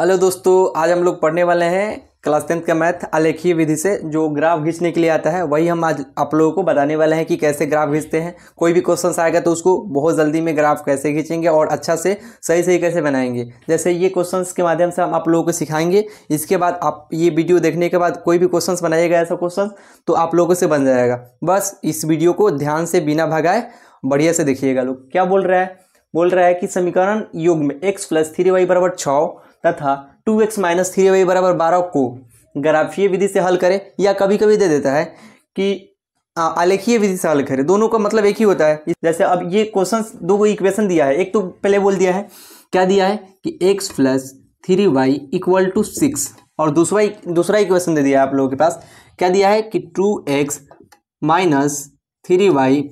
hello दोस्तों आज हम लोग पढ़ने वाले हैं क्लास टेंथ का मैथ आलेखीय विधि से जो ग्राफ खींचने के लिए आता है वही हम आज आप लोगों को बताने वाले हैं कि कैसे ग्राफ खींचते हैं कोई भी क्वेश्चन आएगा तो उसको बहुत जल्दी में ग्राफ कैसे खींचेंगे और अच्छा से सही सही कैसे बनाएंगे जैसे ये क्वेश्चन के माध्यम से हम आप लोगों को सिखाएंगे इसके बाद आप ये वीडियो देखने के बाद कोई भी क्वेश्चन बनाइएगा ऐसा क्वेश्चन तो आप लोगों से बन जाएगा बस इस वीडियो को ध्यान से बिना भगाए बढ़िया से देखिएगा लोग क्या बोल रहा है बोल रहा है कि समीकरण युग में एक्स प्लस थ्री वाई बराबर छः तथा two X minus three Y बराबर बारह को ग्राफीय विधि से हल करें या कभी कभी दे देता है कि आलेखीय विधि से हल करें दोनों का मतलब एक ही होता है जैसे अब ये क्वेश्चन दो को इक्वेशन दिया है एक तो पहले बोल दिया है क्या दिया है कि X plus three Y equal to six और दूसरा दूसरा इक्वेशन दे दिया है आप लोगों के पास क्या दिया है कि two X minus three Y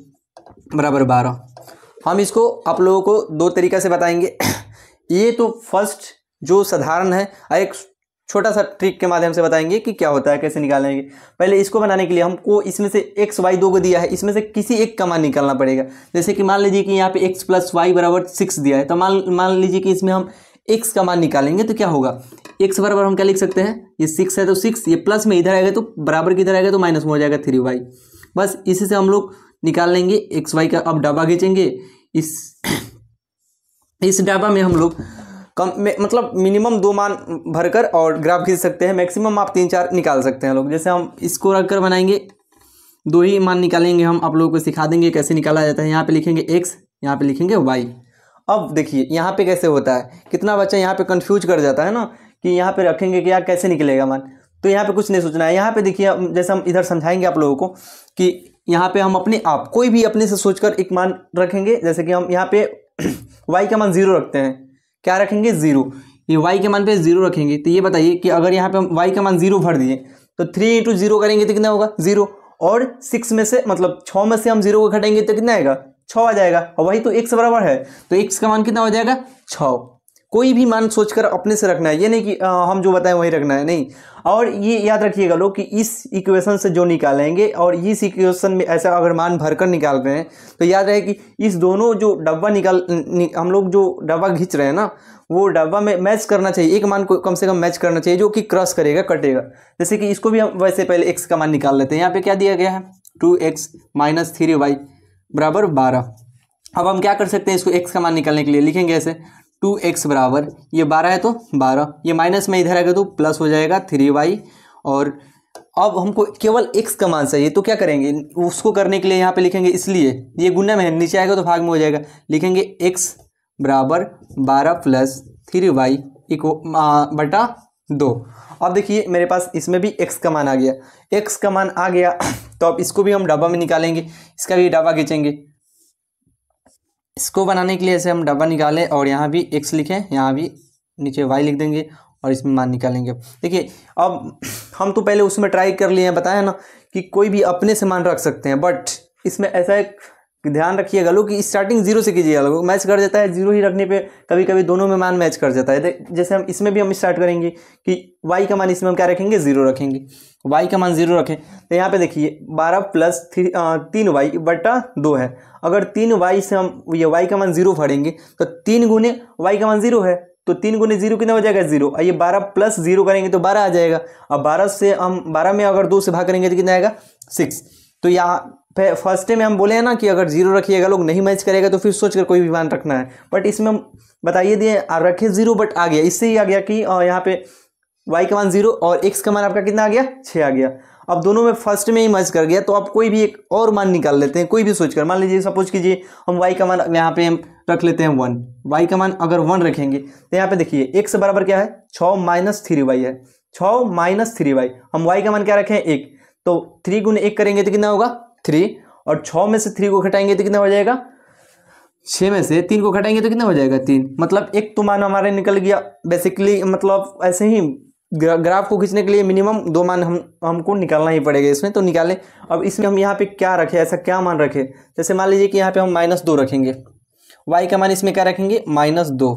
बराबर बारह हम इसको आप लोगों को दो तरीका से बताएंगे ये तो फर्स्ट जो साधारण है एक छोटा सा ट्रिक के माध्यम से बताएंगे कि क्या होता है कैसे निकालेंगे पहले इसको बनाने के लिए हमको इसमें से एक्स वाई दो को दिया है इसमें से किसी एक का मान निकालना पड़ेगा जैसे कि मान लीजिए कि यहाँ पे एक्स प्लस वाई बराबर सिक्स दिया है तो मान मान लीजिए कि इसमें हम एक्स का मान निकालेंगे तो क्या होगा एक्स बराबर हम क्या लिख सकते हैं ये सिक्स है तो सिक्स ये प्लस में इधर आएगा तो बराबर किधर आएगा तो माइनस में हो जाएगा थ्री वाई बस इसी से हम लोग निकाल लेंगे एक्स वाई का अब डाबा खींचेंगे इस इस डाबा में हम लोग कम मतलब मिनिमम दो मान भरकर और ग्राफ खींच सकते हैं मैक्सिमम आप तीन चार निकाल सकते हैं लोग जैसे हम इसको रखकर बनाएंगे दो ही मान निकालेंगे हम आप लोगों को सिखा देंगे कैसे निकाला जाता है यहाँ पे लिखेंगे एक्स यहाँ पे लिखेंगे वाई अब देखिए यहाँ पे कैसे होता है कितना बच्चा यहाँ पे कन्फ्यूज कर जाता है ना कि यहाँ पे रखेंगे कि यार कैसे निकलेगा मान तो यहाँ पे कुछ नहीं सोचना है यहाँ पे देखिए जैसे हम इधर समझाएंगे आप लोगों को कि यहाँ पे हम अपने आप कोई भी अपने से सोचकर एक मान रखेंगे जैसे कि हम यहाँ पे वाई का मान जीरो रखते हैं क्या रखेंगे जीरो ये वाई के मान पे जीरो रखेंगे तो ये बताइए कि अगर यहाँ पे हम वाई का मान जीरो भर दिए तो थ्री इंटू जीरो करेंगे तो कितना होगा जीरो और सिक्स में से मतलब छः में से हम जीरो को घटेंगे तो कितना आएगा छः आ जाएगा और वही तो एक से बराबर है तो एक का मान कितना हो जाएगा छः कोई भी मान सोचकर अपने से रखना है ये नहीं कि आ, हम जो बताएं वही रखना है नहीं और ये याद रखिएगा लोग कि इस इक्वेशन से जो निकालेंगे और इस इक्वेशन में ऐसा अगर मान भरकर निकाल रहे हैं तो याद रहे कि इस दोनों जो डब्बा निकाल नि, हम लोग जो डब्बा खींच रहे हैं ना वो डब्बा में मैच करना चाहिए एक मान को कम से कम मैच करना चाहिए जो कि क्रॉस करेगा कटेगा जैसे कि इसको भी हम वैसे पहले एक्स का मान निकाल लेते हैं यहाँ पे क्या दिया गया है two X minus three Y बराबर बारह अब हम क्या कर सकते हैं इसको एक्स का मान निकालने के लिए लिखेंगे ऐसे टू एक्स बराबर ये बारह है तो बारह ये माइनस में इधर आएगा तो प्लस हो जाएगा थ्री वाई और अब हमको केवल एक्स का मान चाहिए तो क्या करेंगे उसको करने के लिए यहाँ पे लिखेंगे इसलिए ये गुना में है नीचे आएगा तो भाग में हो जाएगा लिखेंगे एक्स बराबर बारह प्लस थ्री वाई इको बटा दो अब देखिए मेरे पास इसमें भी एक्स का मान आ गया एक्स का मान आ गया तो अब इसको भी हम डब्बा में निकालेंगे इसका भी डब्बा खींचेंगे इसको बनाने के लिए ऐसे हम डब्बा निकालें और यहाँ भी एक्स लिखें यहाँ भी नीचे वाई लिख देंगे और इसमें मान निकालेंगे देखिए अब हम तो पहले उसमें ट्राई कर लिए हैं बताया ना कि कोई भी अपने से मान रख सकते हैं बट इसमें ऐसा एक ध्यान रखिएगा लोग कि स्टार्टिंग जीरो से कीजिएगा लोग मैच कर जाता है जीरो ही रखने पे कभी कभी दोनों में मान मैच कर जाता है जैसे हम इसमें भी हम स्टार्ट करेंगे कि वाई का मान इसमें हम क्या रखेंगे जीरो रखेंगे वाई का मान जीरो रखें तो यहाँ पे देखिए बारह प्लस थ्री तीन वाई बटा दो है अगर तीन वाई से हम ये वाई का मान जीरो भरेंगे तो तीन गुने वाई का मान जीरो है तो तीन गुने जीरो कितना हो जाएगा जीरो और ये बारह प्लस जीरो करेंगे तो बारह आ जाएगा और बारह से हम बारह में अगर दो से भाग करेंगे तो कितना आएगा सिक्स तो यहाँ फर्स्ट डे में हम बोले हैं ना कि अगर जीरो रखिएगा लोग नहीं मैच करेगा तो फिर सोच कर कोई भी मान रखना है बट इसमें हम बताइए दिए रखे जीरो बट आ गया इससे ही आ गया कि यहाँ पे वाई का मान जीरो और एक्स का मान आपका कितना आ गया छः आ गया अब दोनों में फर्स्ट में ही मैच कर गया तो आप कोई भी एक और मान निकाल लेते हैं कोई भी सोचकर मान लीजिए सपोज कीजिए हम वाई का मान यहाँ पे हम रख लेते हैं वन वाई का मान अगर वन रखेंगे तो यहाँ पे देखिए एक्स बराबर क्या है छः माइनस थ्री वाई है छः माइनस थ्री वाई हम वाई का मान क्या रखें एक तो थ्री गुण एक करेंगे तो कितना होगा थ्री और छः में से थ्री को घटाएंगे तो कितना हो जाएगा छः में से तीन को घटाएंगे तो कितना हो जाएगा तीन मतलब एक तो मान हमारे निकल गया बेसिकली मतलब ऐसे ही ग्रा, ग्राफ को खींचने के लिए मिनिमम दो मान हम हमको निकालना ही पड़ेगा इसमें तो निकालें अब इसमें हम यहाँ पे क्या रखें ऐसा क्या मान रखें जैसे मान लीजिए कि यहाँ पे हम माइनस दो रखेंगे वाई का मान इसमें क्या रखेंगे माइनस दो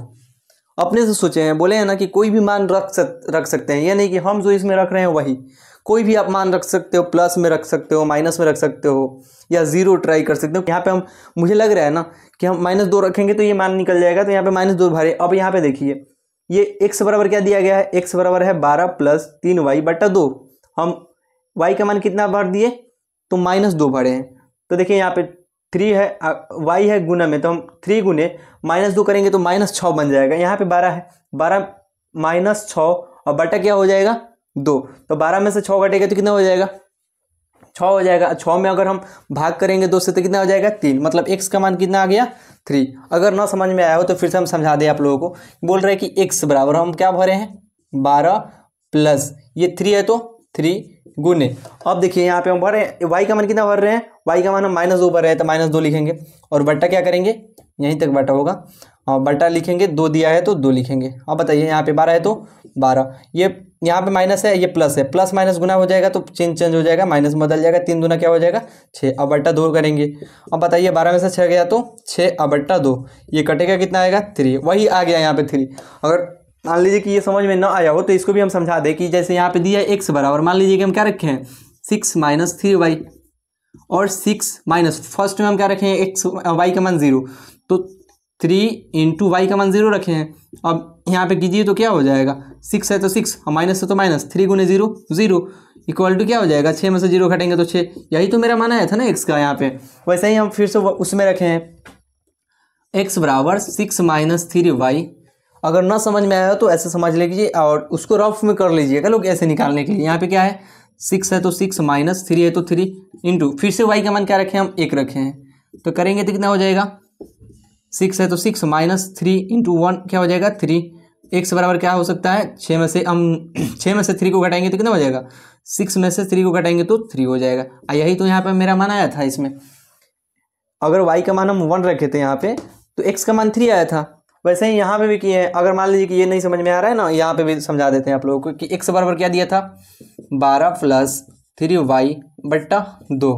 अपने से सोचे हैं बोले हैं ना कि कोई भी मान रख सक रख सकते हैं या नहीं कि हम जो इसमें रख रहे हैं वही कोई भी आप मान रख सकते हो प्लस में रख सकते हो माइनस में रख सकते हो या ज़ीरो ट्राई कर सकते हो यहाँ पे हम मुझे लग रहा है ना कि हम माइनस दो रखेंगे तो ये मान निकल जाएगा तो यहाँ पे माइनस दो भरे अब यहाँ पे देखिए ये एक्स बराबर क्या दिया गया है एक्स बराबर है बारह प्लस तीन वाई बटा दो हम वाई का मान कितना भर दिए तो माइनस दो भरे हैं तो देखिए यहाँ पे थ्री है वाई है गुना में तो हम थ्री गुने माइनस दो करेंगे तो माइनस छः बन जाएगा यहाँ पे बारह है बारह माइनस छः और बटा क्या हो जाएगा दो तो बारह में से छः घटेगा तो कितना हो जाएगा छः हो जाएगा छः में अगर हम भाग करेंगे दो से तो कितना हो जाएगा तीन मतलब एक्स का मान कितना आ गया थ्री अगर ना समझ में आया हो तो फिर से हम समझा दें आप लोगों को बोल रहे हैं कि एक्स बराबर हम क्या भरे हैं बारह प्लस ये थ्री है तो थ्री गुने अब देखिए यहाँ पे हम भर रहे हैं वाई का मान कितना भर रहे हैं वाई का मान हम माइनस दो भर रहे हैं तो माइनस दो लिखेंगे और बट्टा क्या करेंगे यहीं तक बट्टा होगा हाँ, बटा लिखेंगे दो दिया है तो दो लिखेंगे अब हाँ, बताइए यहाँ पे बारह है तो बारह ये यहाँ पे माइनस है ये प्लस है प्लस माइनस गुना हो जाएगा तो चेंज चेंज हो जाएगा माइनस बदल जाएगा तीन गुना क्या हो जाएगा छः अब बट्टा दो करेंगे अब बताइए बारह में से छः गया तो छः अब बट्टा दो ये कटेगा कितना आएगा थ्री वही आ गया यहाँ पे थ्री अगर मान लीजिए कि ये समझ में ना आया हो तो इसको भी हम समझा दें कि जैसे यहाँ पे दिया है एक्स बराबर मान लीजिए कि हम क्या रखे हैं सिक्स माइनस थ्री वाई और सिक्स माइनस फर्स्ट में हम क्या रखें एक्स वाई का मान जीरो तो थ्री इंटू वाई का मान जीरो रखे हैं अब यहाँ पे कीजिए तो क्या हो जाएगा सिक्स है तो सिक्स और माइनस है तो माइनस थ्री गुने जीरो जीरो इक्वल टू क्या हो जाएगा छः में से जीरो घटेंगे तो छः यही तो मेरा माना है था ना एक्स का यहाँ पे वैसे ही हम फिर से उसमें रखे हैं एक्स बराबर सिक्स माइनस थ्री वाई अगर ना समझ में आया तो ऐसे समझ लीजिए और उसको रफ में कर लीजिएगा लोग ऐसे निकालने के लिए यहाँ पे क्या है सिक्स है तो सिक्स माइनस थ्री है तो थ्री इंटू फिर से वाई का मान क्या रखें हम एक रखे हैं तो करेंगे तो कितना हो जाएगा सिक्स है तो six minus three into one क्या हो जाएगा थ्री एक्स बराबर क्या हो सकता है छः में से हम छः में से थ्री को घटाएंगे तो कितना हो जाएगा सिक्स में से थ्री को घटाएंगे तो थ्री हो जाएगा यही तो यहाँ पर मेरा मान आया था इसमें अगर वाई का मान हम वन रखे थे यहाँ पे तो एक्स का मान थ्री आया था वैसे ही यहाँ पे भी किए हैं अगर मान लीजिए कि ये नहीं समझ में आ रहा है ना यहाँ पे भी समझा देते हैं आप लोगों को कि एक्स बराबर क्या दिया था बारह प्लस थ्री वाई बट्टा दो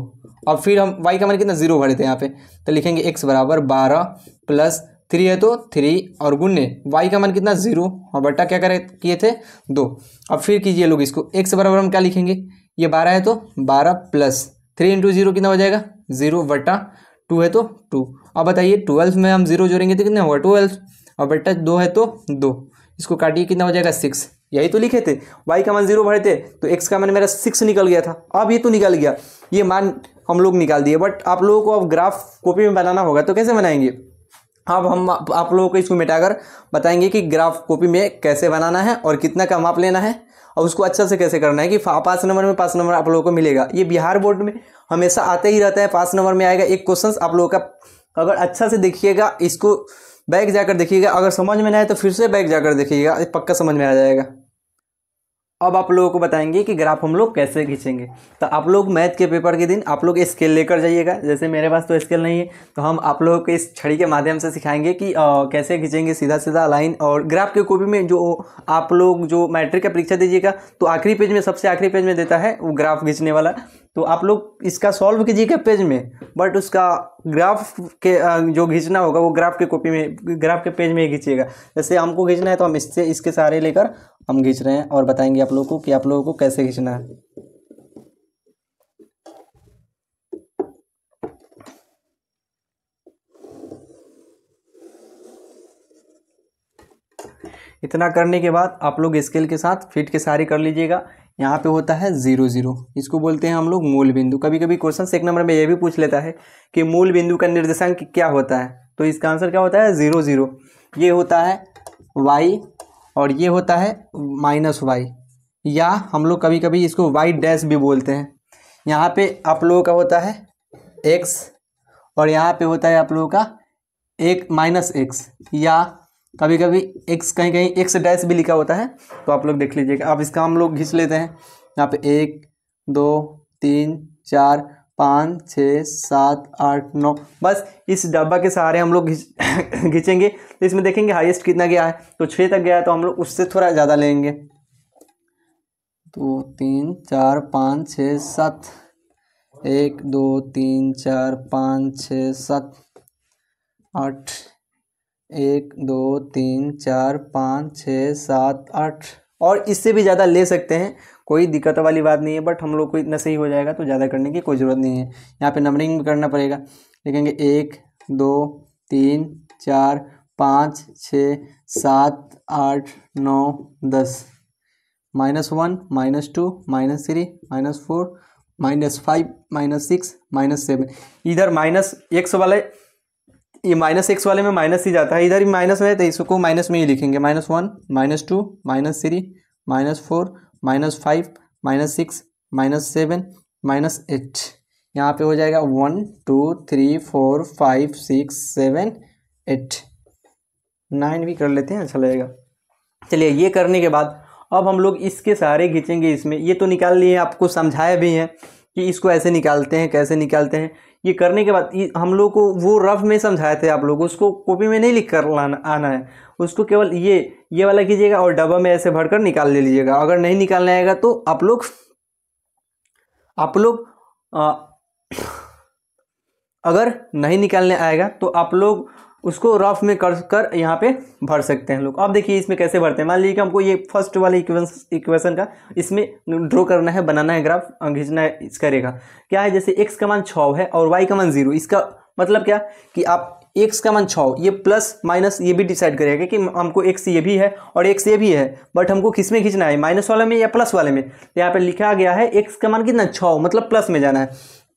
और फिर हम वाई का मान कितना जीरो भरे थे यहाँ पे तो लिखेंगे एक्स बराबर बारह प्लस थ्री है तो थ्री और गुण्य वाई का मान कितना जीरो और बट्टा क्या करे किए थे दो अब फिर कीजिए लोग इसको एक्स बराबर हम क्या लिखेंगे ये बारह है तो बारह प्लस थ्री इंटू जीरो कितना हो जाएगा जीरो बट्टा टू है तो टू अब बताइए ट्वेल्थ में हम जीरो जोड़ेंगे तो कितना होगा ट्वेल्व और बट्टा दो है तो दो इसको काटिए कितना हो जाएगा सिक्स यही तो लिखे थे वाई का मान जीरो भरे थे तो एक्स का मान मेरा सिक्स निकल गया था अब ये तो निकल गया ये मान हम लोग निकाल दिए बट आप लोगों को अब ग्राफ कॉपी में बनाना होगा तो कैसे बनाएंगे अब हम आप लोगों को इसको मिटाकर बताएंगे कि ग्राफ कॉपी में कैसे बनाना है और कितना का माप लेना है और उसको अच्छा से कैसे करना है कि पाँच नंबर में पाँच नंबर आप लोगों को मिलेगा ये बिहार बोर्ड में हमेशा आते ही रहता है पाँच नंबर में आएगा एक क्वेश्चन आप लोगों का अगर अच्छा से देखिएगा इसको बैग जाकर देखिएगा अगर समझ में ना आए तो फिर से बैग जाकर देखिएगा पक्का समझ में आ जाएगा अब आप लोगों को बताएंगे कि ग्राफ हम लोग कैसे खींचेंगे तो आप लोग मैथ के पेपर के दिन आप लोग स्केल लेकर जाइएगा जैसे मेरे पास तो स्केल नहीं है तो हम आप लोगों के इस छड़ी के माध्यम से सिखाएंगे कि आ, कैसे खींचेंगे सीधा सीधा लाइन और ग्राफ के कॉपी में जो आप लोग जो मैट्रिक का परीक्षा दीजिएगा तो आखिरी पेज में सबसे आखिरी पेज में देता है वो ग्राफ खींचने वाला तो आप लोग इसका सॉल्व कीजिएगा पेज में बट उसका ग्राफ के जो खींचना होगा वो ग्राफ के कॉपी में ग्राफ के पेज में ही खींचिएगा जैसे हमको खींचना है तो हम इससे इसके सहारे लेकर हम खींच रहे हैं और बताएंगे आप लोगों को कि आप लोगों को कैसे खींचना है इतना करने के बाद आप लोग स्केल के साथ फिट के सारी कर लीजिएगा यहाँ पे होता है जीरो जीरो इसको बोलते हैं हम लोग मूल बिंदु कभी कभी क्वेश्चन एक नंबर में यह भी पूछ लेता है कि मूल बिंदु का निर्देशांक क्या होता है तो इसका आंसर क्या होता है जीरो जीरो ये होता है वाई और ये होता है माइनस वाई या हम लोग कभी कभी इसको वाई डैश भी बोलते हैं यहाँ पे आप लोगों का होता है एक्स और यहाँ पे होता है आप लोगों का एक माइनस एक्स या कभी कभी एक्स कहीं कहीं एक्स डैश भी लिखा होता है तो आप लोग देख लीजिएगा अब इसका हम लोग घिस लेते हैं यहाँ पे एक दो तीन चार पाँच छः सात आठ नौ बस इस डब्बा के सहारे हम लोग घिंचेंगे तो इसमें देखेंगे हाईएस्ट कितना गया है तो छः तक गया है तो हम लोग उससे थोड़ा ज़्यादा लेंगे दो तीन चार पाँच छः सात एक दो तीन चार पाँच छः सात आठ एक दो तीन चार पाँच छः सात आठ और इससे भी ज़्यादा ले सकते हैं कोई दिक्कत वाली बात नहीं है बट हम लोग को इतना सही हो जाएगा तो ज़्यादा करने की कोई ज़रूरत नहीं है यहाँ पे नंबरिंग भी करना पड़ेगा लिखेंगे एक दो तीन चार पाँच छः सात आठ नौ दस minus one minus two minus three minus four minus five minus six minus seven इधर माइनस एक्स वाले ये माइनस एक्स वाले में माइनस ही जाता है इधर ही माइनस रहे तो इसको माइनस में ही लिखेंगे minus one minus two minus three minus four minus five minus six minus seven minus eight यहाँ पे हो जाएगा one two three four five six seven eight nine भी कर लेते हैं अच्छा लगेगा चलिए ये करने के बाद अब हम लोग इसके सारे खींचेंगे इसमें ये तो निकाल लिए आपको समझाया भी है कि इसको ऐसे निकालते हैं कैसे निकालते हैं ये करने के बाद हम लोग को वो रफ में समझाए थे आप लोग उसको कॉपी में नहीं लिख कर लाना आना है उसको केवल ये ये वाला कीजिएगा और डब्बा में ऐसे भरकर निकाल ले लीजिएगा अगर नहीं निकालना आएगा तो आप लोग आप लोग अगर नहीं निकालने आएगा तो आप लोग उसको रफ में कर कर यहाँ पे भर सकते हैं लोग अब देखिए इसमें कैसे भरते हैं मान लीजिए कि हमको ये फर्स्ट वाले इक्वेशन का इसमें ड्रॉ करना है बनाना है ग्राफ खींचना है इसका रेखा क्या है जैसे एक्स का मान छः है और वाई का मान जीरो इसका मतलब क्या कि आप एक्स का मान छः ये प्लस माइनस ये भी डिसाइड करेगा कि हमको एक्स ये भी है और एक्स ये भी है बट हमको किस में खींचना है माइनस वाले में या प्लस वाले में तो यहाँ पर लिखा गया है एक्स का मान कितना छः मतलब प्लस में जाना है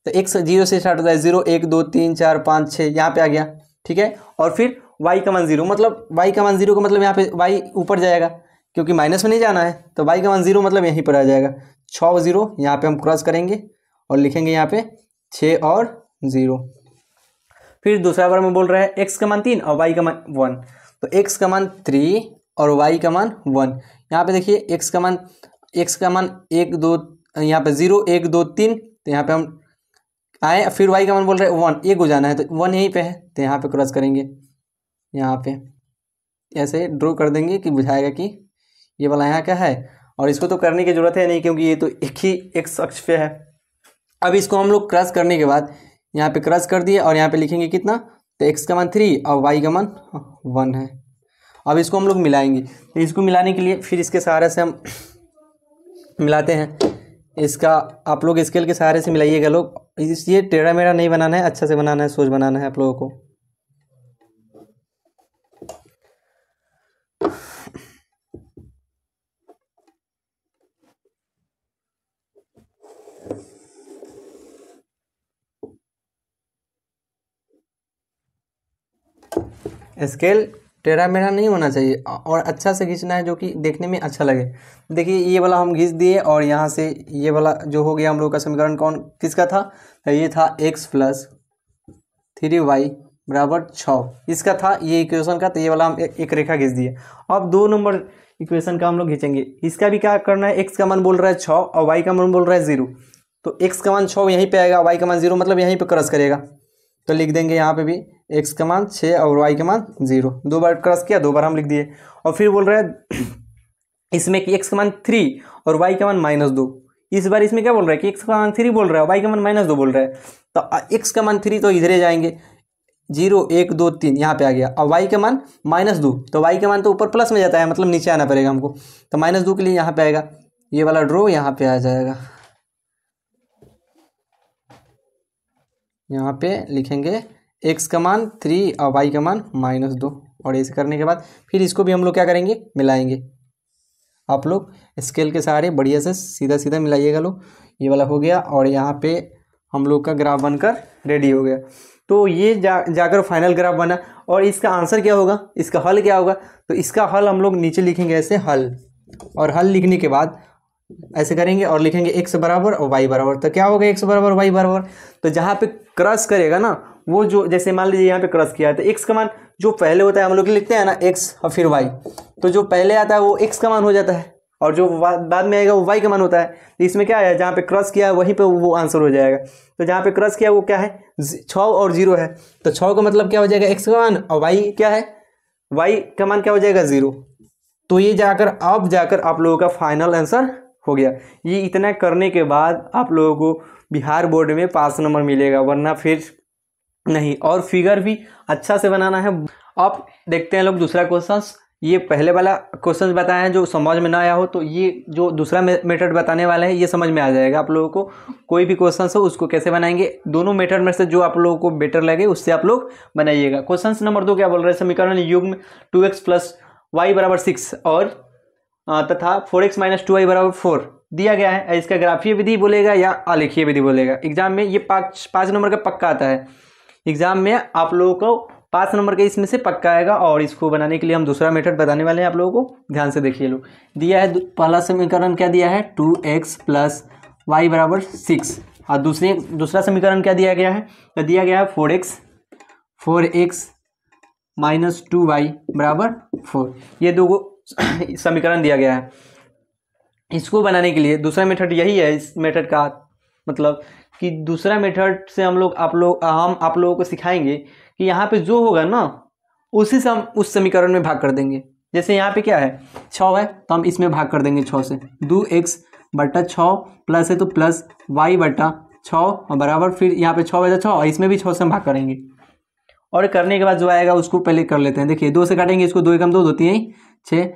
तो एक्स जीरो से स्टार्ट होता है जीरो एक दो तीन चार पाँच छः यहाँ पे आ गया ठीक है और फिर वाई का मान जीरो मतलब वाई का मान जीरो का मतलब यहाँ पे वाई ऊपर जाएगा क्योंकि माइनस में नहीं जाना है तो वाई का मान जीरो मतलब यहीं पर आ जाएगा छः जीरो यहाँ पे हम क्रॉस करेंगे और लिखेंगे यहाँ पे छः और ज़ीरो फिर दूसरा बार में बोल रहा है एक्स का मान तीन और वाई का मान वन तो एक्स का मान थ्री और वाई का मान वन यहाँ पे देखिए एक्स का मान एक्स का मान एक दो यहाँ पे ज़ीरो एक दो तीन तो यहाँ पे हम आए फिर वाई का मन बोल रहे वन को गुजाना है तो वन यहीं पे है तो यहाँ पे क्रॉस करेंगे यहाँ पे ऐसे ड्रॉ कर देंगे कि बुझाएगा कि ये वाला यहाँ क्या है और इसको तो करने की ज़रूरत है नहीं क्योंकि ये तो एक ही एक शख्स पे है अब इसको हम लोग क्रॉस करने के बाद यहाँ पे क्रॉस कर दिए और यहाँ पे लिखेंगे कितना तो एक्स का मन थ्री और वाई का मन वन है अब इसको हम लोग मिलाएंगे तो इसको मिलाने के लिए फिर इसके सहारे से हम मिलाते हैं इसका आप लोग स्केल के सहारे से मिलाइएगा लोग इसलिए टेढ़ा मेढ़ा नहीं बनाना है अच्छा से बनाना है सोच बनाना है आप लोगों को स्केल टेढ़ा मेढ़ा नहीं होना चाहिए और अच्छा से खींचना है जो कि देखने में अच्छा लगे देखिए ये वाला हम घींच दिए और यहाँ से ये वाला जो हो गया हम लोग का समीकरण कौन किसका था तो ये था एक्स प्लस थ्री वाई बराबर छः इसका था ये इक्वेशन का तो ये वाला हम एक रेखा घींच दिए अब दो नंबर इक्वेशन का हम लोग खींचेंगे इसका भी क्या करना है एक्स का मन बोल रहा है छ और वाई का मन बोल रहा है ज़ीरो तो एक्स का मन छः यहीं पर आएगा वाई का मन जीरो मतलब यहीं पर क्रॉस करेगा तो लिख देंगे यहाँ पे भी एक्स का मान छः और वाई का मान जीरो दो बार क्रॉस किया दो बार हम लिख दिए और फिर बोल रहे हैं इसमें कि एक्स का मान थ्री और वाई का मान माइनस दो इस बार इसमें क्या बोल रहा है कि एक्स का मान थ्री बोल रहा है वाई का मान माइनस दो बोल रहा है तो एक्स का मान थ्री तो इधर जाएंगे जीरो एक दो तीन यहाँ पे आ गया और वाई का मान माइनस दो तो वाई का मान तो ऊपर प्लस में जाता है मतलब नीचे आना पड़ेगा हमको तो माइनस दो के लिए यहाँ पे आएगा ये वाला ड्रो यहाँ पे आ जाएगा यहाँ पे लिखेंगे एक्स का मान थ्री और वाई का मान माइनस दो और ऐसे करने के बाद फिर इसको भी हम लोग क्या करेंगे मिलाएंगे आप लोग स्केल के सहारे बढ़िया से सीधा सीधा मिलाइएगा लोग ये वाला हो गया और यहाँ पे हम लोग का ग्राफ बनकर रेडी हो गया तो ये जा जाकर फाइनल ग्राफ बना और इसका आंसर क्या होगा इसका हल क्या होगा तो इसका हल हम लोग नीचे लिखेंगे ऐसे हल और हल लिखने के बाद ऐसे करेंगे और लिखेंगे एक्स बराबर और वाई बराबर तो क्या होगा एक्स बराबर वाई बराबर तो जहाँ पे क्रॉस करेगा ना वो जो जैसे मान लीजिए यहाँ पे क्रॉस किया है तो एक्स का मान जो पहले होता है हम लोग लिखते हैं ना एक्स और फिर वाई तो जो पहले आता है वो एक्स का मान हो जाता है और जो बाद में आएगा वो वाई का मान होता है तो इसमें क्या आया जहाँ पे क्रॉस किया है वहीं पे वो आंसर हो जाएगा तो जहाँ पे क्रॉस किया वो क्या है छः और जीरो है तो छः का मतलब क्या हो जाएगा एक्स का मान और वाई क्या है वाई का मान क्या हो जाएगा ज़ीरो तो ये जाकर अब जाकर आप लोगों का फाइनल आंसर हो गया ये इतना करने के बाद आप लोगों को बिहार बोर्ड में पास नंबर मिलेगा वरना फिर नहीं और फिगर भी अच्छा से बनाना है अब देखते हैं लोग दूसरा क्वेश्चन ये पहले वाला क्वेश्चन बताया है जो समझ में ना आया हो तो ये जो दूसरा मेथड बताने वाला है ये समझ में आ जाएगा आप लोगों को कोई भी क्वेश्चन हो उसको कैसे बनाएंगे दोनों मेथड में से जो आप लोगों को बेटर लगे उससे आप लोग बनाइएगा क्वेश्चन नंबर दो क्या बोल रहे हैं समीकरण युग में टू एक्स प्लस वाई बराबर सिक्स और तथा four X minus two Y बराबर फोर दिया गया है इसका ग्राफीय विधि बोलेगा या आलेखीय विधि बोलेगा एग्जाम में ये पाँच पाँच नंबर का पक्का आता है एग्ज़ाम में आप लोगों को पाँच नंबर के इसमें से पक्का आएगा और इसको बनाने के लिए हम दूसरा मेथड बताने वाले हैं आप लोगों को ध्यान से देखिए लोग दिया है पहला समीकरण क्या दिया है टू एक्स प्लस वाई बराबर सिक्स और दूसरे दूसरा समीकरण क्या दिया गया है तो दिया गया है four X four X minus two Y बराबर फोर ये दो समीकरण दिया गया है इसको बनाने के लिए दूसरा मेथड यही है इस मेथड का मतलब कि दूसरा मेथड से हम लोग आप लोग हम आप लोगों को सिखाएंगे कि यहाँ पे जो होगा ना उसी से हम उस समीकरण में भाग कर देंगे जैसे यहाँ पे क्या है छः है तो हम इसमें भाग कर देंगे छः से दो एक्स बटा छ प्लस है तो प्लस वाई बटा छ और बराबर फिर यहाँ पे छः बजा छः और इसमें भी छः से हम भाग करेंगे और करने के बाद जो आएगा उसको पहले कर लेते हैं देखिए दो से काटेंगे इसको दो एकम दो दो तीन छः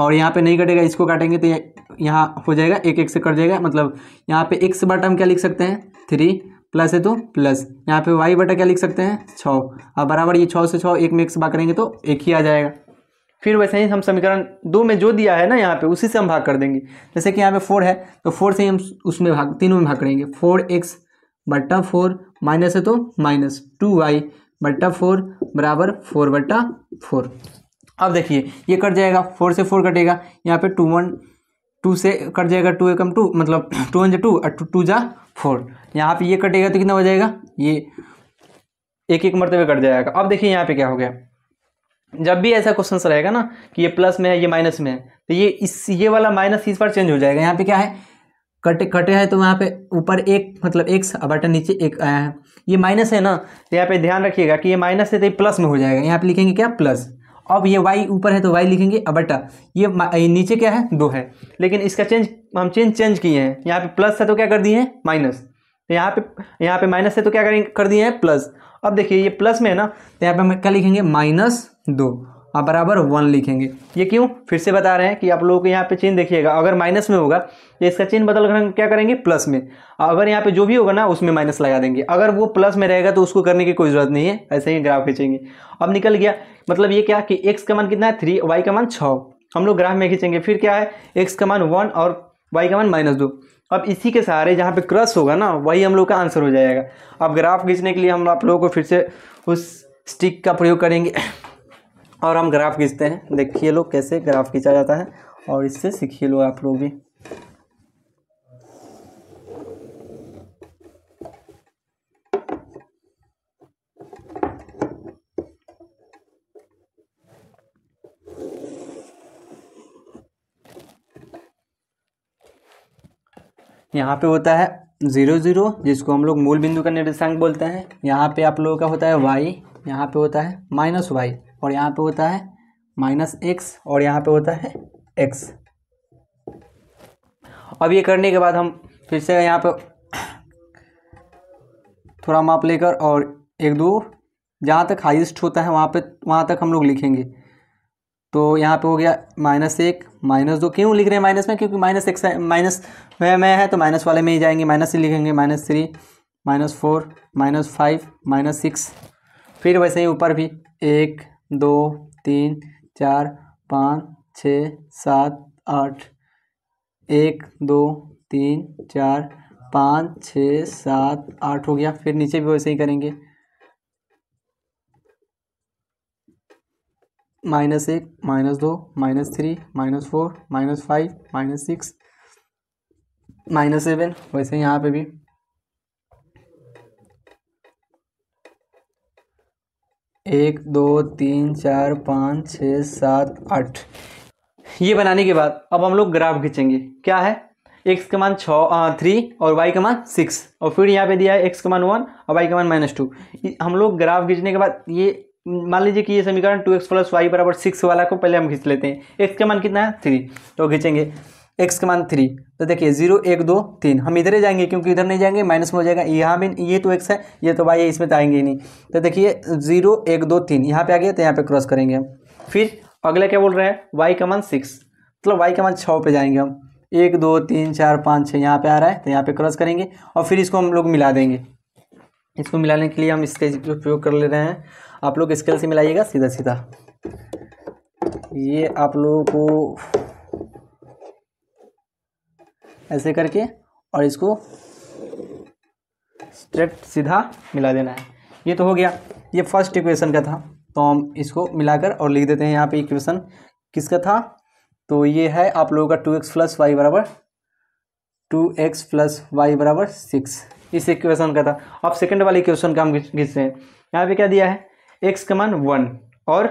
और यहाँ पे नहीं कटेगा इसको काटेंगे तो यहाँ हो जाएगा एक एक से कट जाएगा मतलब यहाँ पे एक से बटा हम क्या लिख सकते हैं थ्री प्लस है तो प्लस यहाँ पे वाई बटा क्या लिख सकते हैं छः अब बराबर ये छः से छः एक में एक से भाग करेंगे तो एक ही आ जाएगा फिर वैसे ही हम समीकरण दो में जो दिया है ना यहाँ पे उसी से हम भाग कर देंगे जैसे कि यहाँ पे फोर है तो फोर से ही हम उसमें भाग तीनों में भाग करेंगे फोर एक्स बट्टा फोर माइनस है तो माइनस टू वाई बट्टा फोर बराबर फोर बट्टा फोर अब देखिए ये कट जाएगा फोर से फोर कटेगा यहाँ पे टू वन टू से कट जाएगा टू एकम टू मतलब टू वन जा टू और टू जा फोर यहाँ पे ये कटेगा तो कितना हो जाएगा ये एक एक मरतबे कट जाएगा अब देखिए यहाँ पे क्या हो गया जब भी ऐसा क्वेश्चन रहेगा ना कि ये प्लस में है ये माइनस में है तो ये इस ये वाला माइनस इस बार चेंज हो जाएगा यहाँ पे क्या है कटे कटे है तो यहाँ पे ऊपर एक मतलब एक बटन नीचे एक आया है ये माइनस है ना तो यहाँ पे ध्यान रखिएगा कि ये माइनस है तो ये प्लस में हो जाएगा यहाँ पे लिखेंगे क्या प्लस अब ये वाई ऊपर है तो वाई लिखेंगे अबटा ये नीचे क्या है दो है लेकिन इसका चेंज हम चेंज चेंज किए हैं यहाँ पे प्लस है तो क्या कर दिए हैं माइनस तो यहाँ पे यहाँ पे माइनस है तो क्या करें कर दिए हैं प्लस अब देखिए ये प्लस में है ना तो यहाँ पे हम क्या लिखेंगे माइनस दो आप बराबर वन लिखेंगे ये क्यों फिर से बता रहे हैं कि आप लोगों के यहाँ पे चिन्ह देखिएगा अगर माइनस में होगा तो इसका चिन्ह बदल कर क्या करेंगे प्लस में अगर यहाँ पे जो भी होगा ना उसमें माइनस लगा देंगे अगर वो प्लस में रहेगा तो उसको करने की कोई ज़रूरत नहीं है ऐसे ही ग्राफ खींचेंगे अब निकल गया मतलब ये क्या कि एक्स का मान कितना है थ्री वाई का मान छः हम लोग ग्राफ में खींचेंगे फिर क्या है एक्स का मान वन और वाई का मान माइनस दो अब इसी के सहारे जहाँ पे क्रस होगा ना वही हम लोग का आंसर हो जाएगा अब ग्राफ खींचने के लिए हम आप लोगों को फिर से उस स्टिक का प्रयोग करेंगे और हम ग्राफ खींचते हैं देखिए लोग कैसे ग्राफ खींचा जाता है और इससे सीखिए लोग आप लोग भी यहाँ पे होता है ज़ीरो ज़ीरो जिसको हम लोग मूल बिंदु का निर्देशांक बोलते हैं यहाँ पे आप लोगों का होता है वाई यहाँ पे होता है माइनस वाई और यहाँ पे होता है माइनस एक्स और यहाँ पे होता है एक्स अब ये करने के बाद हम फिर से यहाँ पे थोड़ा माप लेकर और एक दो जहाँ तक हाइस्ट होता है वहाँ पे वहाँ तक हम लोग लिखेंगे तो यहाँ पे हो गया माइनस एक माइनस दो क्यों लिख रहे हैं माइनस में क्योंकि माइनस एक माइनस में में है तो माइनस वाले में ही जाएंगे माइनस ही लिखेंगे minus three minus four minus five minus six फिर वैसे ही ऊपर भी एक दो तीन चार पाँच छ सात आठ एक दो तीन चार पाँच छ सात आठ हो गया फिर नीचे भी वैसे ही करेंगे माइनस एक माइनस दो minus three minus four minus five minus six minus seven वैसे यहाँ पे भी एक दो तीन चार पाँच छ सात आठ ये बनाने के बाद अब हम लोग ग्राफ खींचेंगे क्या है एक्स का मान छः थ्री और वाई का मान सिक्स और फिर यहाँ पे दिया है एक्स का मान वन और वाई का मान माइनस टू हम लोग ग्राफ खींचने के बाद ये मान लीजिए कि ये समीकरण टू एक्स प्लस वाई बराबर सिक्स वाला को पहले हम खींच लेते हैं एक्स का मान कितना है थ्री तो खींचेंगे एक्स का मान थ्री तो देखिए जीरो एक दो तीन हम इधर ही जाएंगे क्योंकि इधर नहीं जाएंगे माइनस में हो जाएगा यहाँ भी ये तो एक्स है ये तो वाई है इसमें तो आएंगे ही नहीं तो देखिए जीरो एक दो तीन यहाँ पे आ गया तो यहाँ पे क्रॉस करेंगे हम फिर अगला क्या बोल रहा है वाई का मान सिक्स मतलब वाई का मान छः पे जाएंगे हम एक दो तीन चार पाँच छः यहाँ पर आ रहा है तो यहाँ पे क्रॉस करेंगे और फिर इसको हम लोग मिला देंगे इसको मिलाने के लिए हम इसका उपयोग कर ले रहे हैं आप लोग स्केल से मिलाइएगा सीधा सीधा ये आप लोगों को ऐसे करके और इसको स्ट्रेट सीधा मिला देना है ये तो हो गया ये फर्स्ट इक्वेशन का था तो हम इसको मिलाकर और लिख देते हैं यहाँ पे इक्वेशन किसका था तो ये है आप लोगों का टू एक्स प्लस वाई बराबर टू एक्स प्लस वाई बराबर सिक्स इस इक्वेशन का था अब सेकंड वाले इक्वेशन का हम खींचते हैं यहाँ पे क्या दिया है एक्स का मान वन और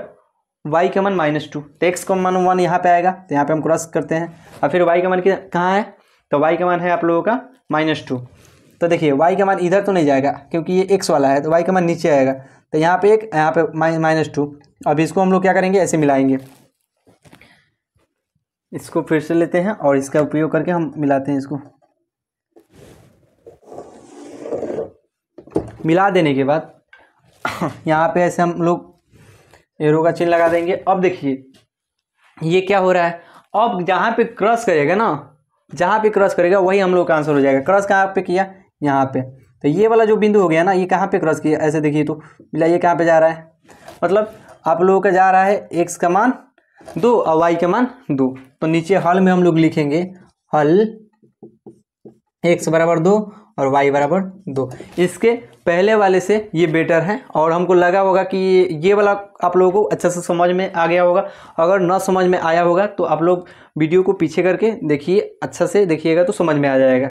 वाई का मान माइनस टू तो एक्स का मान वन यहाँ पे आएगा तो यहाँ पे हम क्रॉस करते हैं और फिर वाई का मान कहाँ है तो वाई का मान है आप लोगों का माइनस टू तो देखिए वाई का मान इधर तो नहीं जाएगा क्योंकि ये एक्स वाला है तो वाई का मान नीचे आएगा तो यहाँ पे एक यहाँ पे माइनस टू अब इसको हम लोग क्या करेंगे ऐसे मिलाएंगे इसको फिर से लेते हैं और इसका उपयोग करके हम मिलाते हैं इसको मिला देने के बाद यहाँ पे ऐसे हम लोग एरो का चिन्ह लगा देंगे अब देखिए ये क्या हो रहा है अब जहाँ पे क्रॉस करेगा ना जहाँ पे क्रॉस करेगा वही हम लोग का आंसर हो जाएगा क्रॉस कहाँ पे किया यहाँ पे तो ये वाला जो बिंदु हो गया ना ये कहाँ पे क्रॉस किया ऐसे देखिए तो मिला ये कहाँ पे जा रहा है मतलब आप लोगों का जा रहा है एक्स का मान दो और वाई का मान दो तो नीचे हल में हम लोग लिखेंगे हल एक्स बराबर दो और वाई बराबर दो इसके पहले वाले से ये बेटर है और हमको लगा होगा कि ये वाला आप लोगों को अच्छा से समझ में आ गया होगा अगर ना समझ में आया होगा तो आप लोग वीडियो को पीछे करके देखिए अच्छा से देखिएगा तो समझ में आ जाएगा